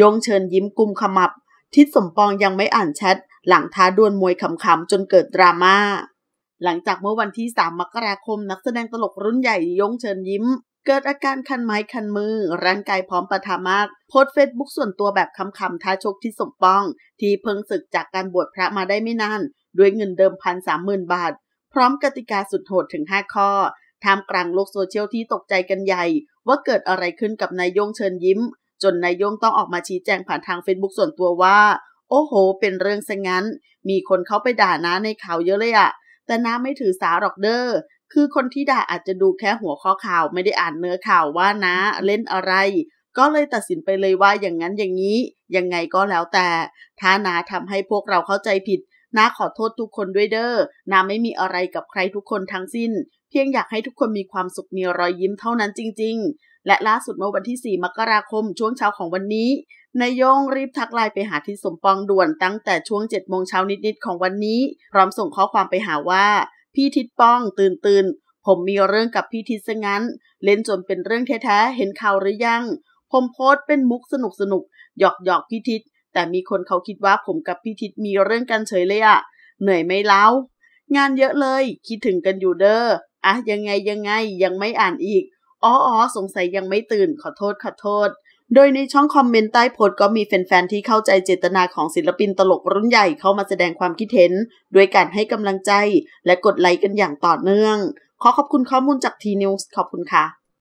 ยงเชิญยิ้มกุมขมับ ทิศสมปองยังไม่อ่านแชทหลังท้าดวลมวยขำๆจนเกิดดราม่าหลังจากเมื่อวันที่ 3 มกราคมนักแสดงตลกรุ่นใหญ่ยงเชิญยิ้ม เกิดอาการคันไม้คันมือร่างกายพร้อมประทามาก โพสเฟซบุ๊กส่วนตัวแบบคำๆท้าชกที่สมปอง ที่เพิ่งศึกจากการบวชพระมาได้ไม่นาน ด้วยเงินเดิมพันสามหมื่นบาท พร้อมกติกาสุดโหดถึง 5 ข้อท่ามกลางโลกโซเชียลที่ตกใจกันใหญ่ว่าเกิดอะไรขึ้นกับนายยงเชิญยิ้มจนนายยงต้องออกมาชี้แจงผ่านทาง Facebook ส่วนตัวว่า โอ้โหเป็นเรื่องซะงั้น มีคนเข้าไปด่าน้าในข่าวเยอะเลยอะแต่น้าไม่ถือสาหรอกเด้อคือคนที่ด่าอาจจะดูแค่หัวข้อข่าวไม่ได้อ่านเนื้อข่าวว่านะเล่นอะไร ก็เลยตัดสินไปเลยว่าอย่างนั้นอย่างนี้ ยังไงก็แล้วแต่ ถ้านาทำให้พวกเราเข้าใจผิดนาขอโทษทุกคนด้วยเด้อนาไม่มีอะไรกับใครทุกคนทั้งสิ้นพียงอยากให้ทุกคนมีความสุขมีรอยยิ้มเท่านั้นจริงๆ และล่าสุดเมื่อวันที่ 4 มกราคมช่วงเช้าของวันนี้นายโยงรีบทักไลน์ไปหาทิศสมปองด่วนตั้งแต่ช่วง7โมงเช้านิดๆ ของวันนี้ พร้อมส่งข้อความไปหาว่าพี่ทิศป้องตื่นๆ ผมมีเรื่องกับพี่ทิศซะงั้น เล่นจนเป็นเรื่องแท้ๆ เห็นข่าวหรือยัง ผมโพสต์เป็นมุกสนุกสนุกหยอกหยอกพี่ทิศแต่มีคนเขาคิดว่าผมกับพี่ทิศมีเรื่องกันเฉยเลยอะเหนื่อยไหมเล่างานเยอะเลย คิดถึงกันอยู่เด้ออะยังไงยังไงยังไม่อ่านอีก อ๋ออ๋อสงสัยยังไม่ตื่นขอโทษขอโทษ โดยในช่องคอมเมนต์ใต้โพสก็มีแฟนๆที่เข้าใจเจตนาของศิลปินตลกรุ่นใหญ่เข้ามาแสดงความคิดเห็นด้วยการให้กำลังใจและกดไลค์กันอย่างต่อเนื่อง ขอขอบคุณข้อมูลจากทีนิวส์ขอบคุณค่ะ